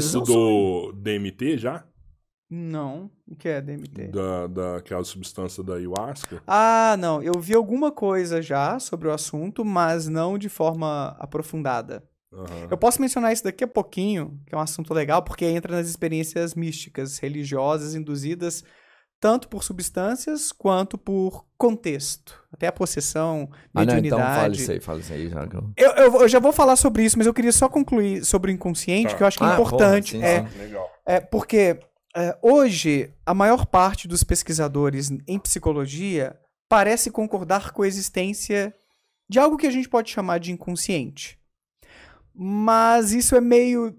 Isso do DMT já? Não. O que é DMT? Da, daquela substância da ayahuasca? Ah, não. Eu vi alguma coisa já sobre o assunto, mas não de forma aprofundada. Uhum. Eu posso mencionar isso daqui a pouquinho, que é um assunto legal, porque entra nas experiências místicas, religiosas, induzidas tanto por substâncias quanto por contexto. Até a possessão, mediunidade. Ah, não, então fala isso aí, fala isso aí. Já. Eu, eu, eu, já vou falar sobre isso, mas eu queria só concluir sobre o inconsciente, tá. que eu acho que é ah, é importante. Porra, sim, é, sim. Legal. é porque é, hoje a maior parte dos pesquisadores em psicologia parece concordar com a existência de algo que a gente pode chamar de inconsciente. Mas isso é meio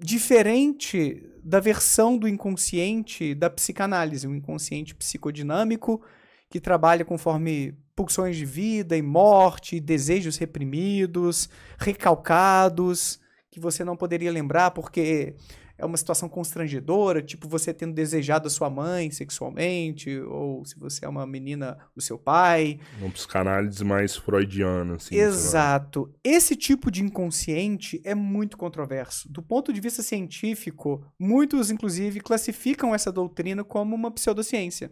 diferente da versão do inconsciente da psicanálise, o um inconsciente psicodinâmico que trabalha conforme pulsões de vida e morte, desejos reprimidos, recalcados, que você não poderia lembrar porque é uma situação constrangedora, tipo você tendo desejado a sua mãe sexualmente, ou se você é uma menina, o seu pai. Um psicanálise mais freudiana, assim. Exato. Esse tipo de inconsciente é muito controverso. Do ponto de vista científico, muitos, inclusive, classificam essa doutrina como uma pseudociência.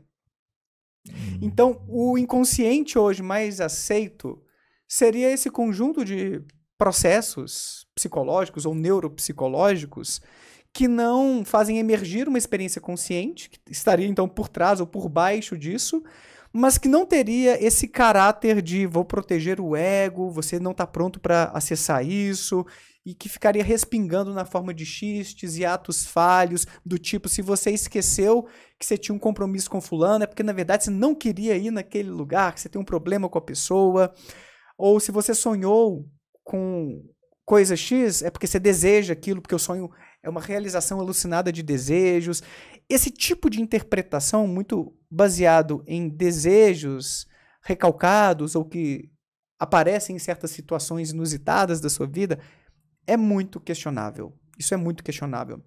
Hum. Então, o inconsciente hoje mais aceito seria esse conjunto de processos psicológicos ou neuropsicológicos que não fazem emergir uma experiência consciente, que estaria então por trás ou por baixo disso, mas que não teria esse caráter de vou proteger o ego, você não está pronto para acessar isso, e que ficaria respingando na forma de xistes e atos falhos, do tipo, se você esqueceu que você tinha um compromisso com fulano, é porque na verdade você não queria ir naquele lugar, que você tem um problema com a pessoa, ou se você sonhou com coisa X, é porque você deseja aquilo, porque o sonho é uma realização alucinada de desejos. Esse tipo de interpretação, muito baseado em desejos recalcados ou que aparecem em certas situações inusitadas da sua vida, é muito questionável. Isso é muito questionável.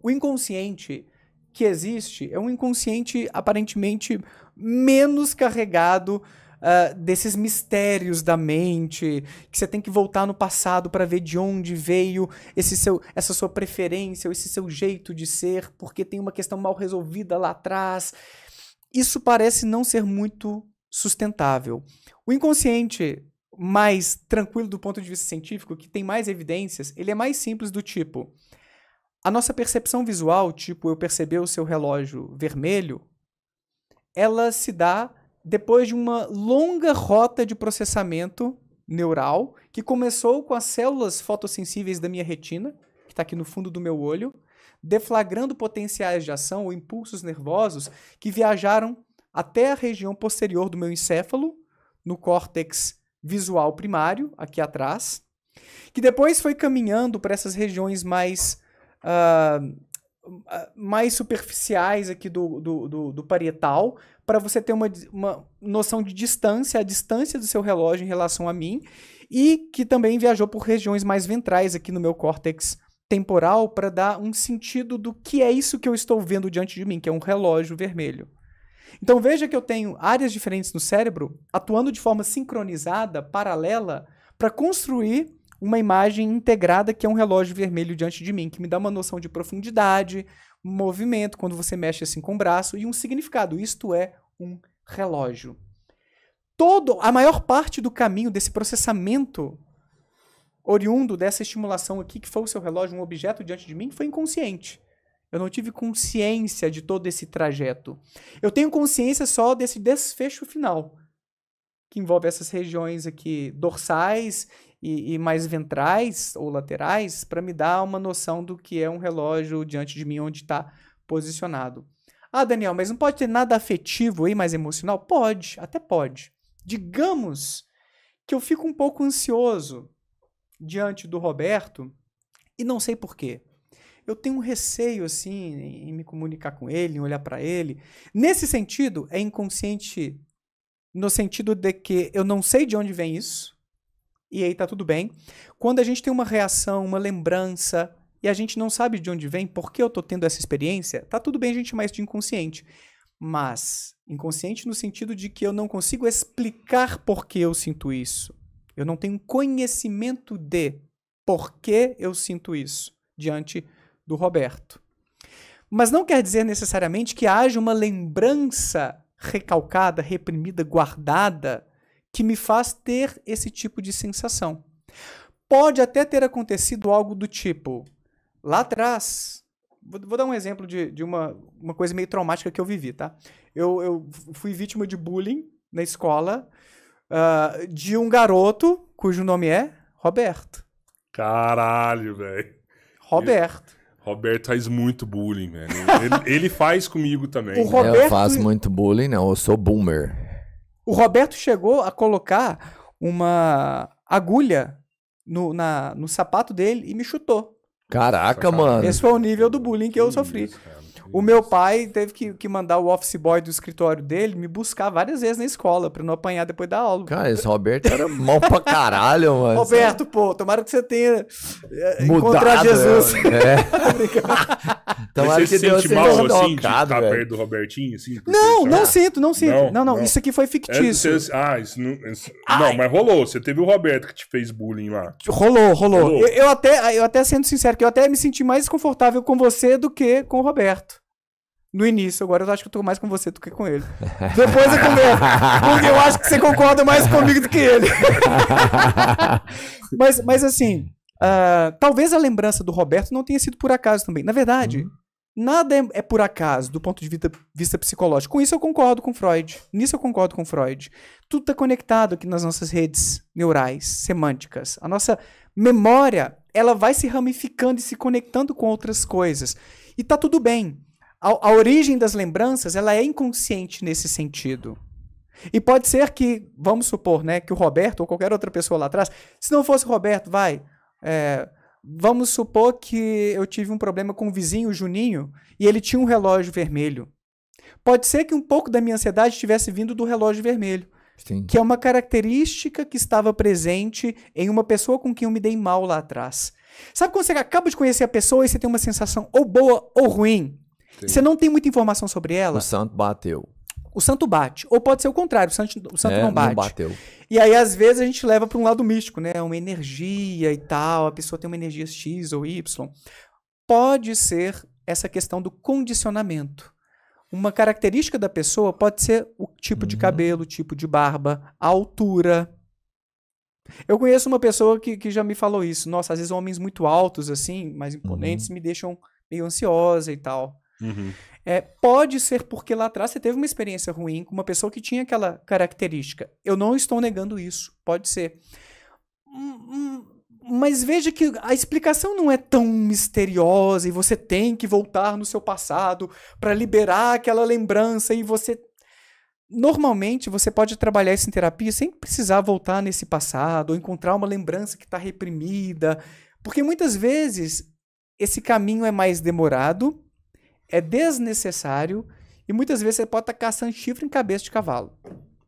O inconsciente que existe é um inconsciente aparentemente menos carregado uh, desses mistérios da mente, que você tem que voltar no passado para ver de onde veio esse seu, essa sua preferência, ou esse seu jeito de ser, porque tem uma questão mal resolvida lá atrás. Isso parece não ser muito sustentável. O inconsciente mais tranquilo do ponto de vista científico, que tem mais evidências, ele é mais simples do tipo. A nossa percepção visual, tipo eu perceber o seu relógio vermelho, ela se dá depois de uma longa rota de processamento neural, que começou com as células fotossensíveis da minha retina, que está aqui no fundo do meu olho, deflagrando potenciais de ação ou impulsos nervosos que viajaram até a região posterior do meu encéfalo, no córtex visual primário, aqui atrás, que depois foi caminhando para essas regiões mais uh, mais superficiais aqui do, do, do, do parietal, para você ter uma, uma noção de distância, a distância do seu relógio em relação a mim, e que também viajou por regiões mais ventrais aqui no meu córtex temporal para dar um sentido do que é isso que eu estou vendo diante de mim, que é um relógio vermelho. Então veja que eu tenho áreas diferentes no cérebro atuando de forma sincronizada, paralela, para construir uma imagem integrada que é um relógio vermelho diante de mim, que me dá uma noção de profundidade, movimento, quando você mexe assim com o braço, e um significado. Isto é um relógio. Todo, a maior parte do caminho desse processamento oriundo dessa estimulação aqui, que foi o seu relógio, um objeto diante de mim, foi inconsciente. Eu não tive consciência de todo esse trajeto. Eu tenho consciência só desse desfecho final que envolve essas regiões aqui dorsais e, e mais ventrais ou laterais, para me dar uma noção do que é um relógio diante de mim, onde está posicionado. Ah, Daniel, mas não pode ter nada afetivo aí, mais emocional? Pode, até pode. Digamos que eu fico um pouco ansioso diante do Roberto e não sei porquê. Eu tenho um receio, assim, em me comunicar com ele, em olhar para ele. Nesse sentido, é inconsciente no sentido de que eu não sei de onde vem isso, e aí tá tudo bem. Quando a gente tem uma reação, uma lembrança, e a gente não sabe de onde vem, por que eu tô tendo essa experiência, tá tudo bem a gente mais de inconsciente. Mas inconsciente no sentido de que eu não consigo explicar por que eu sinto isso. Eu não tenho conhecimento de por que eu sinto isso diante do Roberto. Mas não quer dizer necessariamente que haja uma lembrança recalcada, reprimida, guardada, que me faz ter esse tipo de sensação. Pode até ter acontecido algo do tipo, lá atrás, vou, vou dar um exemplo de, de uma, uma coisa meio traumática que eu vivi, tá? Eu, eu fui vítima de bullying na escola uh, de um garoto cujo nome é Roberto. Caralho, velho. Roberto. Roberto faz muito bullying, velho. Ele, ele faz comigo também. O é, Roberto... Eu faço muito bullying, não. Eu sou boomer. O Roberto chegou a colocar uma agulha no, na, no sapato dele e me chutou. Caraca, mano. Esse foi o nível do bullying que eu sofri. Isso, o meu pai teve que, que mandar o office boy do escritório dele me buscar várias vezes na escola pra não apanhar depois da aula. Cara, esse Roberto era mal pra caralho, mano. Roberto, pô, tomara que você tenha eh, Mudado, Jesus. Né, é. tomara você que Deus sente mal, assim, de ficar perto do Robertinho, assim? Não, não sinto, não sinto. Não, não, não, isso aqui foi fictício. É, você, ah, isso não... Isso, não, mas rolou. Você teve o Roberto que te fez bullying lá. Rolou, rolou. rolou. Eu, eu, até, eu até sendo sincero, que eu até me senti mais confortável com você do que com o Roberto no início. Agora eu acho que eu tô mais com você do que com ele. Depois eu é converso. Porque eu acho que você concorda mais comigo do que ele. mas, mas assim, uh, talvez a lembrança do Roberto não tenha sido por acaso também. Na verdade, uhum. nada é, é, por acaso do ponto de vista, vista, psicológico. Com isso eu concordo com Freud. Nisso eu concordo com Freud. Tudo está conectado aqui nas nossas redes neurais, semânticas. A nossa memória, ela vai se ramificando e se conectando com outras coisas. E tá tudo bem. A, a origem das lembranças ela é inconsciente nesse sentido. E pode ser que, vamos supor, né, que o Roberto ou qualquer outra pessoa lá atrás, se não fosse o Roberto, vai. É, vamos supor que eu tive um problema com o vizinho, o Juninho, e ele tinha um relógio vermelho. Pode ser que um pouco da minha ansiedade tivesse vindo do relógio vermelho. Sim. Que é uma característica que estava presente em uma pessoa com quem eu me dei mal lá atrás. Sabe quando você acaba de conhecer a pessoa e você tem uma sensação ou boa ou ruim? Você não tem muita informação sobre ela. O santo bateu. O santo bate. Ou pode ser o contrário, o santo, o santo é, não bate. Não bateu. E aí, às vezes, a gente leva para um lado místico, né? Uma energia e tal, a pessoa tem uma energia X ou Y. Pode ser essa questão do condicionamento. Uma característica da pessoa pode ser o tipo uhum. de cabelo, o tipo de barba, a altura. Eu conheço uma pessoa que, que já me falou isso. Nossa, às vezes homens muito altos, assim, mais imponentes, uhum. me deixam meio ansiosa e tal. Uhum. É, pode ser porque lá atrás você teve uma experiência ruim com uma pessoa que tinha aquela característica. Eu não estou negando isso, pode ser. Hum, hum, mas veja que a explicação não é tão misteriosa e você tem que voltar no seu passado para liberar aquela lembrança e você Normalmente você pode trabalhar isso em terapia sem precisar voltar nesse passado ou encontrar uma lembrança que está reprimida, porque muitas vezes esse caminho é mais demorado é desnecessário e muitas vezes você pode estar caçando chifre em cabeça de cavalo.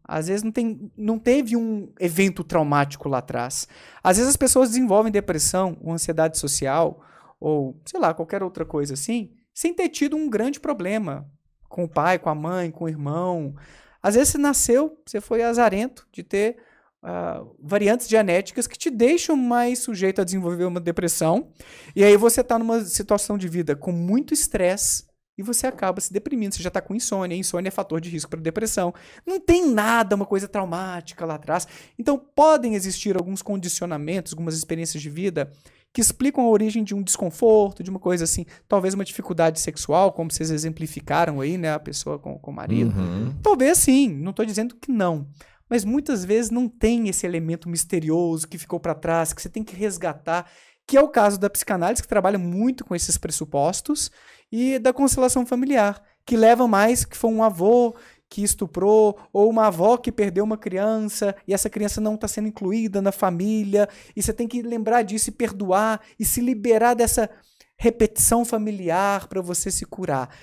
Às vezes não, tem, não teve um evento traumático lá atrás. Às vezes as pessoas desenvolvem depressão ou ansiedade social ou, sei lá, qualquer outra coisa assim, sem ter tido um grande problema com o pai, com a mãe, com o irmão. Às vezes você nasceu, você foi azarento de ter uh, variantes genéticas que te deixam mais sujeito a desenvolver uma depressão. E aí você está numa situação de vida com muito estresse, e você acaba se deprimindo. Você já está com insônia, insônia é fator de risco para depressão. Não tem nada, uma coisa traumática lá atrás. Então, podem existir alguns condicionamentos, algumas experiências de vida que explicam a origem de um desconforto, de uma coisa assim, talvez uma dificuldade sexual, como vocês exemplificaram aí, né? A pessoa com, com o marido. Uhum. Talvez sim, não estou dizendo que não. Mas muitas vezes não tem esse elemento misterioso que ficou para trás, que você tem que resgatar que é o caso da psicanálise, que trabalha muito com esses pressupostos, e da constelação familiar, que leva mais que foi um avô que estuprou, ou uma avó que perdeu uma criança e essa criança não está sendo incluída na família, e você tem que lembrar disso e perdoar e se liberar dessa repetição familiar para você se curar.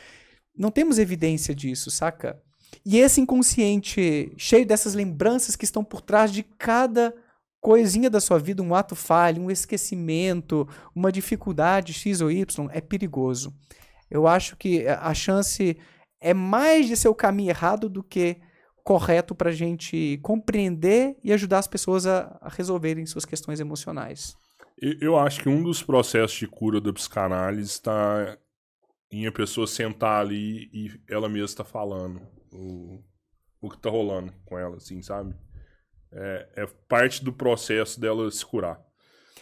Não temos evidência disso, saca? E esse inconsciente cheio dessas lembranças que estão por trás de cada coisinha da sua vida, um ato falho, um esquecimento, uma dificuldade X ou Y, é perigoso. Eu acho que a chance é mais de ser o caminho errado do que correto para a gente compreender e ajudar as pessoas a, resolverem suas questões emocionais. Eu acho que um dos processos de cura da psicanálise está em a pessoa sentar ali e ela mesma está falando o, o que está rolando com ela, assim, sabe? É, é parte do processo dela se curar.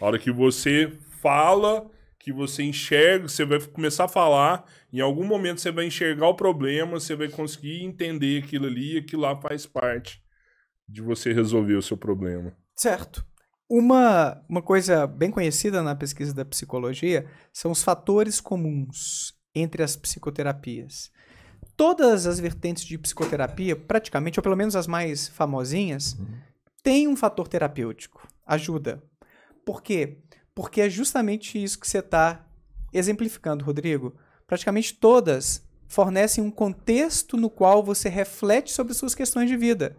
A hora que você fala, que você enxerga, você vai começar a falar, em algum momento você vai enxergar o problema, você vai conseguir entender aquilo ali, aquilo lá faz parte de você resolver o seu problema. Certo. Uma, uma coisa bem conhecida na pesquisa da psicologia são os fatores comuns entre as psicoterapias. Todas as vertentes de psicoterapia, praticamente, ou pelo menos as mais famosinhas, uhum tem um fator terapêutico. Ajuda. Por quê? Porque é justamente isso que você está exemplificando, Rodrigo. Praticamente todas fornecem um contexto no qual você reflete sobre suas questões de vida.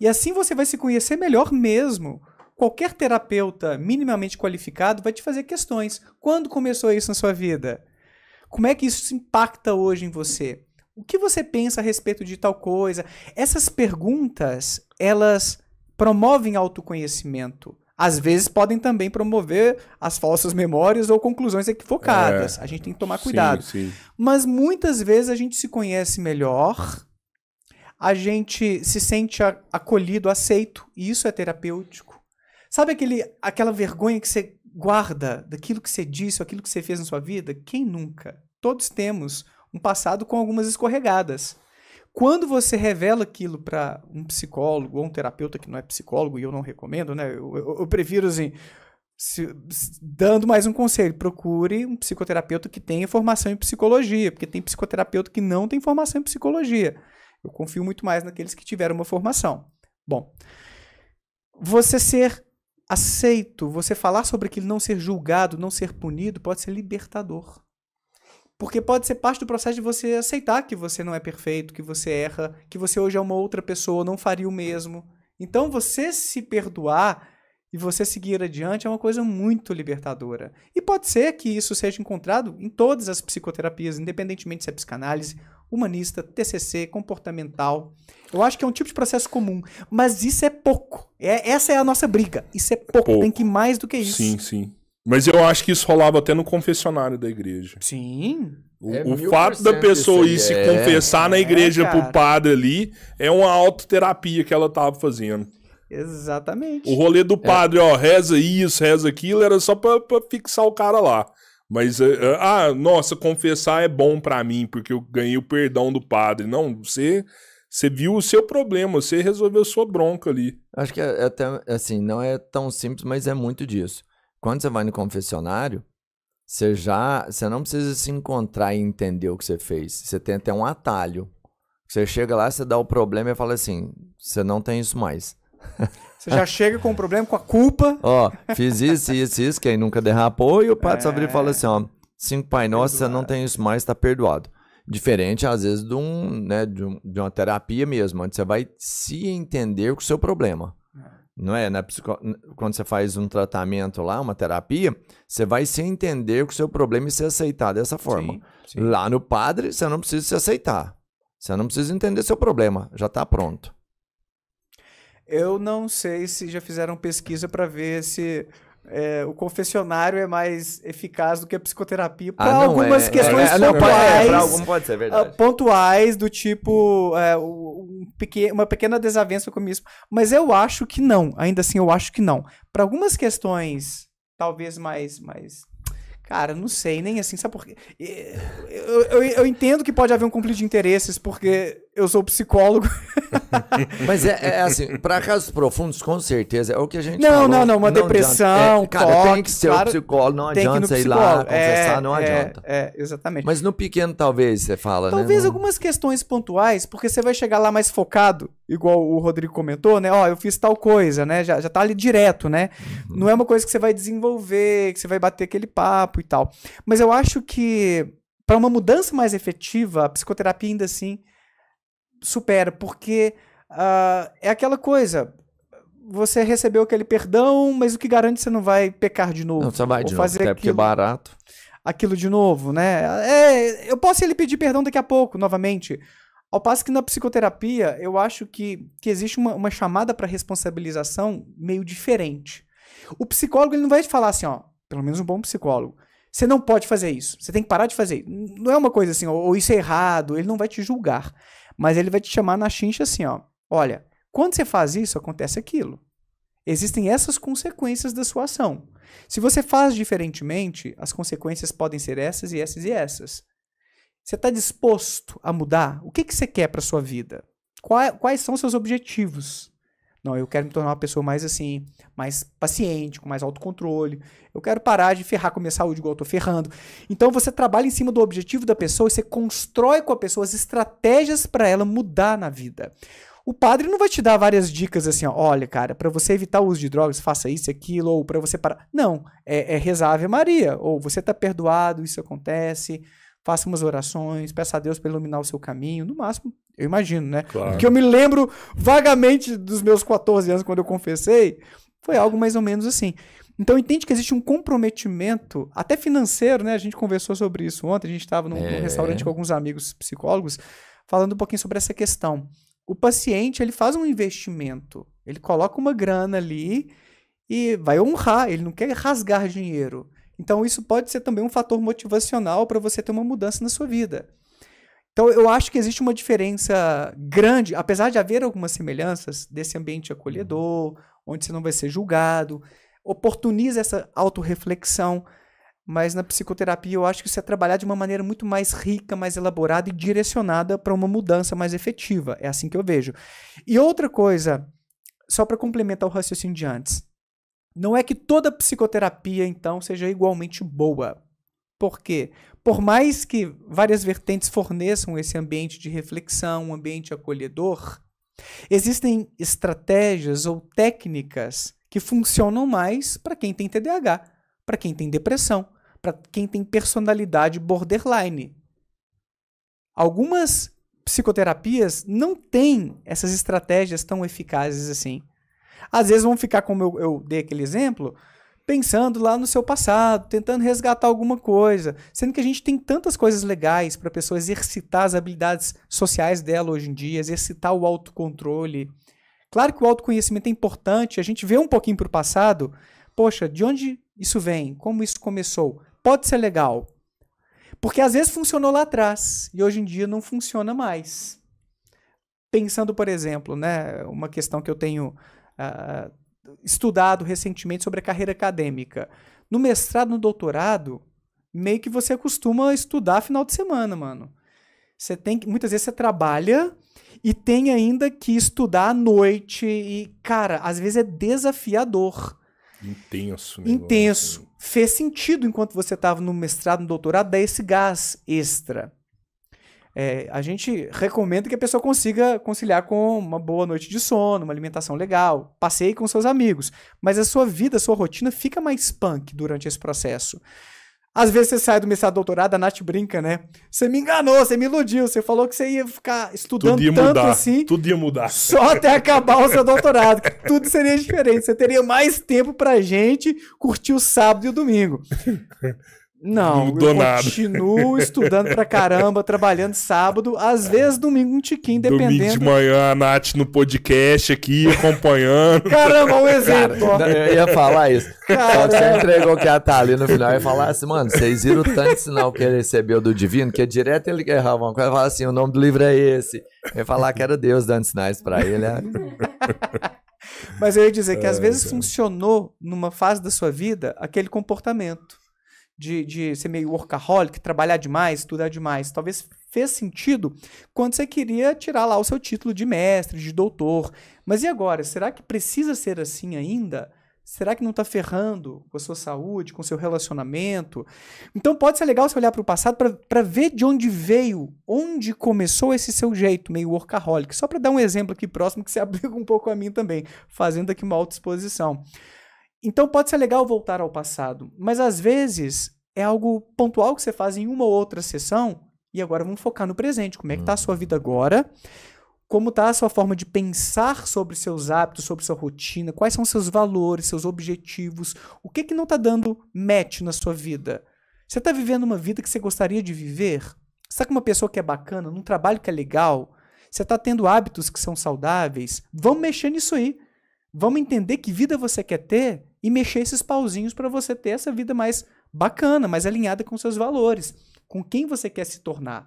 E assim você vai se conhecer melhor mesmo. Qualquer terapeuta minimamente qualificado vai te fazer questões. Quando começou isso na sua vida? Como é que isso impacta hoje em você? O que você pensa a respeito de tal coisa? Essas perguntas, elas promovem autoconhecimento. Às vezes podem também promover as falsas memórias ou conclusões equivocadas. É, a gente tem que tomar cuidado. Sim, sim. Mas muitas vezes a gente se conhece melhor, a gente se sente acolhido, aceito, e isso é terapêutico. Sabe aquele, aquela vergonha que você guarda daquilo que você disse, aquilo que você fez na sua vida? Quem nunca? Todos temos um passado com algumas escorregadas quando você revela aquilo para um psicólogo ou um terapeuta que não é psicólogo, e eu não recomendo, né? Eu, eu, eu prefiro, assim, se, se, dando mais um conselho, procure um psicoterapeuta que tenha formação em psicologia, porque tem psicoterapeuta que não tem formação em psicologia. Eu confio muito mais naqueles que tiveram uma formação. Bom, você ser aceito, você falar sobre aquilo, não ser julgado, não ser punido, pode ser libertador. Porque pode ser parte do processo de você aceitar que você não é perfeito, que você erra, que você hoje é uma outra pessoa, não faria o mesmo. Então, você se perdoar e você seguir adiante é uma coisa muito libertadora. E pode ser que isso seja encontrado em todas as psicoterapias, independentemente se é psicanálise, humanista, TCC, comportamental. Eu acho que é um tipo de processo comum, mas isso é pouco. É, essa é a nossa briga. Isso é pouco. pouco. Tem que ir mais do que isso. Sim, sim. Mas eu acho que isso rolava até no confessionário da igreja. Sim. O, é o fato da pessoa ir se é. confessar na é, igreja é, pro padre ali é uma autoterapia que ela tava fazendo. Exatamente. O rolê do é. padre, é. ó, reza isso, reza aquilo, era só pra, pra fixar o cara lá. Mas, é, ah, nossa, confessar é bom para mim, porque eu ganhei o perdão do padre. Não, você, você viu o seu problema, você resolveu sua bronca ali. Acho que é até, assim, não é tão simples, mas é muito disso. Quando você vai no confessionário, você já, você não precisa se encontrar e entender o que você fez. Você tem até um atalho. Você chega lá, você dá o problema e fala assim: você não tem isso mais. Você já chega com o problema, com a culpa. Ó, fiz isso, isso, isso, quem nunca derrapou, e o padre é... Sabrina fala assim: é. ó, cinco Pai nossos, você não tem isso mais, tá perdoado. Diferente, às vezes, de, um, né, de, um, de uma terapia mesmo, onde você vai se entender com o seu problema não é? Na psico... Quando você faz um tratamento lá, uma terapia, você vai se entender com o seu problema e se aceitar dessa forma. Sim, sim. Lá no padre, você não precisa se aceitar. Você não precisa entender seu problema, já está pronto. Eu não sei se já fizeram pesquisa para ver se é, o confessionário é mais eficaz do que a psicoterapia para ah, algumas é, é, questões é, é, é pontuais, algum pode ser, verdade. Ah, pontuais do tipo um uma pequena desavença com isso, mas eu acho que não, ainda assim eu acho que não. Para algumas questões, talvez mais, mais Cara, não sei, nem assim, sabe por quê? Eu, eu, eu entendo que pode haver um conflito de interesses, porque eu sou psicólogo. mas é, é assim, para casos profundos, com certeza, é o que a gente Não, falou, não, não, uma não depressão, é, cara, toque, tem que ser claro, o psicólogo, não adianta ir, ir lá conversar, é, não é, adianta. É, exatamente. Mas no pequeno talvez você fala, né? Talvez né? algumas questões pontuais, porque você vai chegar lá mais focado, igual o Rodrigo comentou, né? Ó, oh, eu fiz tal coisa, né? Já, já tá ali direto, né? Uhum. Não é uma coisa que você vai desenvolver, que você vai bater aquele papo e tal. Mas eu acho que para uma mudança mais efetiva, a psicoterapia ainda assim supera, porque uh, é aquela coisa. Você recebeu aquele perdão, mas o que garante que você não vai pecar de novo? Não, você vai de novo, fazer até aquilo, porque é barato. Aquilo de novo, né? É, eu posso ele pedir perdão daqui a pouco, novamente. Ao passo que na psicoterapia, eu acho que, que existe uma, uma chamada para responsabilização meio diferente. O psicólogo ele não vai te falar assim, ó, pelo menos um bom psicólogo, você não pode fazer isso, você tem que parar de fazer. Não é uma coisa assim, ou, ou isso é errado, ele não vai te julgar. Mas ele vai te chamar na chincha assim, ó. Olha, quando você faz isso, acontece aquilo. Existem essas consequências da sua ação. Se você faz diferentemente, as consequências podem ser essas e essas e essas. Você está disposto a mudar? O que, que você quer para sua vida? Quais, quais são seus objetivos? Não, eu quero me tornar uma pessoa mais assim, mais paciente, com mais autocontrole. Eu quero parar de ferrar com a minha saúde igual eu tô ferrando. Então você trabalha em cima do objetivo da pessoa e você constrói com a pessoa as estratégias para ela mudar na vida. O padre não vai te dar várias dicas assim, ó, olha, cara, para você evitar o uso de drogas, faça isso, aquilo, ou para você parar. Não, é, é rezar Ave Maria, ou você tá perdoado, isso acontece faça umas orações, peça a Deus para iluminar o seu caminho, no máximo, eu imagino, né? Claro. Porque eu me lembro vagamente dos meus 14 anos quando eu confessei, foi algo mais ou menos assim. Então entende que existe um comprometimento, até financeiro, né? A gente conversou sobre isso ontem, a gente estava num, é. num restaurante com alguns amigos psicólogos, falando um pouquinho sobre essa questão. O paciente, ele faz um investimento, ele coloca uma grana ali, e vai honrar, ele não quer rasgar dinheiro. Então, isso pode ser também um fator motivacional para você ter uma mudança na sua vida. Então, eu acho que existe uma diferença grande, apesar de haver algumas semelhanças desse ambiente acolhedor, onde você não vai ser julgado, oportuniza essa autorreflexão, mas na psicoterapia eu acho que isso é trabalhar de uma maneira muito mais rica, mais elaborada e direcionada para uma mudança mais efetiva. É assim que eu vejo. E outra coisa, só para complementar o raciocínio de antes, não é que toda psicoterapia, então, seja igualmente boa. Por quê? Por mais que várias vertentes forneçam esse ambiente de reflexão, um ambiente acolhedor, existem estratégias ou técnicas que funcionam mais para quem tem TDAH, para quem tem depressão, para quem tem personalidade borderline. Algumas psicoterapias não têm essas estratégias tão eficazes assim. Às vezes vão ficar, como eu, eu dei aquele exemplo, pensando lá no seu passado, tentando resgatar alguma coisa, sendo que a gente tem tantas coisas legais para a pessoa exercitar as habilidades sociais dela hoje em dia, exercitar o autocontrole. Claro que o autoconhecimento é importante, a gente vê um pouquinho para o passado, poxa, de onde isso vem? Como isso começou? Pode ser legal. Porque às vezes funcionou lá atrás e hoje em dia não funciona mais. Pensando, por exemplo, né, uma questão que eu tenho ah, estudado recentemente sobre a carreira acadêmica. No mestrado, no doutorado, meio que você acostuma estudar final de semana, mano. Você tem que, muitas vezes você trabalha e tem ainda que estudar à noite e, cara, às vezes é desafiador. Intenso. Intenso. Né? Fez sentido enquanto você estava no mestrado, no doutorado, dar esse gás extra é, a gente recomenda que a pessoa consiga conciliar com uma boa noite de sono, uma alimentação legal, passeie com seus amigos. Mas a sua vida, a sua rotina fica mais punk durante esse processo. Às vezes você sai do mestrado doutorado, a Nath brinca, né? Você me enganou, você me iludiu, você falou que você ia ficar estudando ia tanto mudar, assim. Tudo ia mudar. Só até acabar o seu doutorado, que tudo seria diferente. Você teria mais tempo pra gente curtir o sábado e o domingo. Não, eu continuo estudando pra caramba, trabalhando sábado, às vezes domingo um tiquinho, dependendo. Domingo de manhã, a Nath no podcast aqui, acompanhando. Caramba, um exemplo. Cara, eu ia falar isso. Caramba. Só que você entregou que a tá ali no final e falar assim, mano, vocês viram tanto de sinal que ele recebeu do Divino, que é direto ele errava uma coisa, falar assim, o nome do livro é esse. Eu ia falar que era Deus dando sinais pra ele. Né? Mas eu ia dizer que às vezes é, funcionou numa fase da sua vida aquele comportamento de, de ser meio workaholic, trabalhar demais, estudar demais. Talvez fez sentido quando você queria tirar lá o seu título de mestre, de doutor. Mas e agora? Será que precisa ser assim ainda? Será que não está ferrando com a sua saúde, com o seu relacionamento? Então pode ser legal você olhar para o passado para ver de onde veio, onde começou esse seu jeito meio workaholic. Só para dar um exemplo aqui próximo que se abriga um pouco a mim também, fazendo aqui uma autoexposição. exposição então pode ser legal voltar ao passado, mas às vezes é algo pontual que você faz em uma ou outra sessão e agora vamos focar no presente. Como é que está a sua vida uhum. agora? Como está a sua forma de pensar sobre seus hábitos, sobre sua rotina? Quais são seus valores, seus objetivos? O que que não está dando match na sua vida? Você está vivendo uma vida que você gostaria de viver? Você está com uma pessoa que é bacana, num trabalho que é legal? Você está tendo hábitos que são saudáveis? Vamos mexer nisso aí. Vamos entender que vida você quer ter e mexer esses pauzinhos para você ter essa vida mais bacana, mais alinhada com seus valores, com quem você quer se tornar.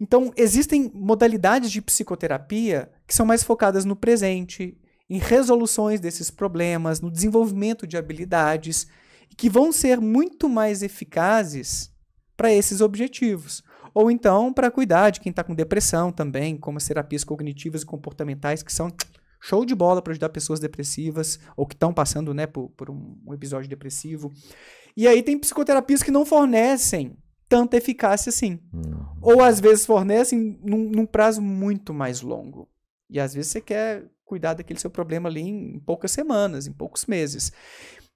Então, existem modalidades de psicoterapia que são mais focadas no presente, em resoluções desses problemas, no desenvolvimento de habilidades, e que vão ser muito mais eficazes para esses objetivos. Ou então, para cuidar de quem está com depressão também, como as terapias cognitivas e comportamentais, que são Show de bola para ajudar pessoas depressivas ou que estão passando né, por, por um episódio depressivo. E aí tem psicoterapias que não fornecem tanta eficácia assim. Ou às vezes fornecem num, num, prazo muito mais longo. E às vezes você quer cuidar daquele seu problema ali em poucas semanas, em poucos meses.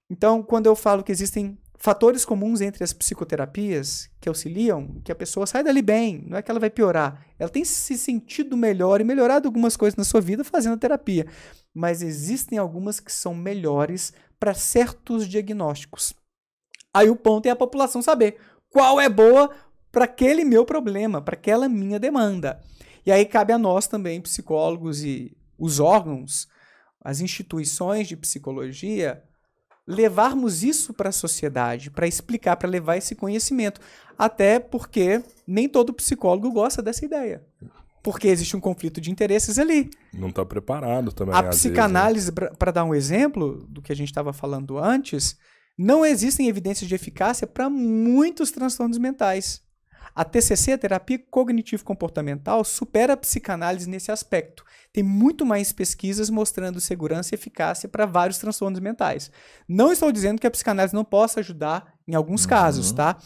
Então, quando eu falo que existem fatores comuns entre as psicoterapias que auxiliam que a pessoa sai dali bem, não é que ela vai piorar. Ela tem se sentido melhor e melhorado algumas coisas na sua vida fazendo terapia, mas existem algumas que são melhores para certos diagnósticos. Aí o ponto é a população saber qual é boa para aquele meu problema, para aquela minha demanda. E aí cabe a nós também, psicólogos e os órgãos, as instituições de psicologia, levarmos isso para a sociedade, para explicar, para levar esse conhecimento. Até porque nem todo psicólogo gosta dessa ideia. Porque existe um conflito de interesses ali. Não está preparado também. A né? psicanálise, né? para dar um exemplo do que a gente estava falando antes, não existem evidências de eficácia para muitos transtornos mentais. A TCC, a terapia cognitivo-comportamental, supera a psicanálise nesse aspecto. Tem muito mais pesquisas mostrando segurança e eficácia para vários transtornos mentais. Não estou dizendo que a psicanálise não possa ajudar em alguns uhum. casos, tá?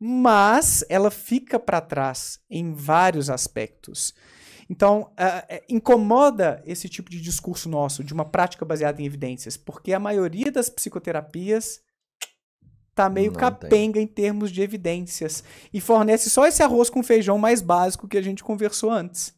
Mas ela fica para trás em vários aspectos. Então, uh, incomoda esse tipo de discurso nosso de uma prática baseada em evidências, porque a maioria das psicoterapias tá meio não capenga tem. em termos de evidências e fornece só esse arroz com feijão mais básico que a gente conversou antes.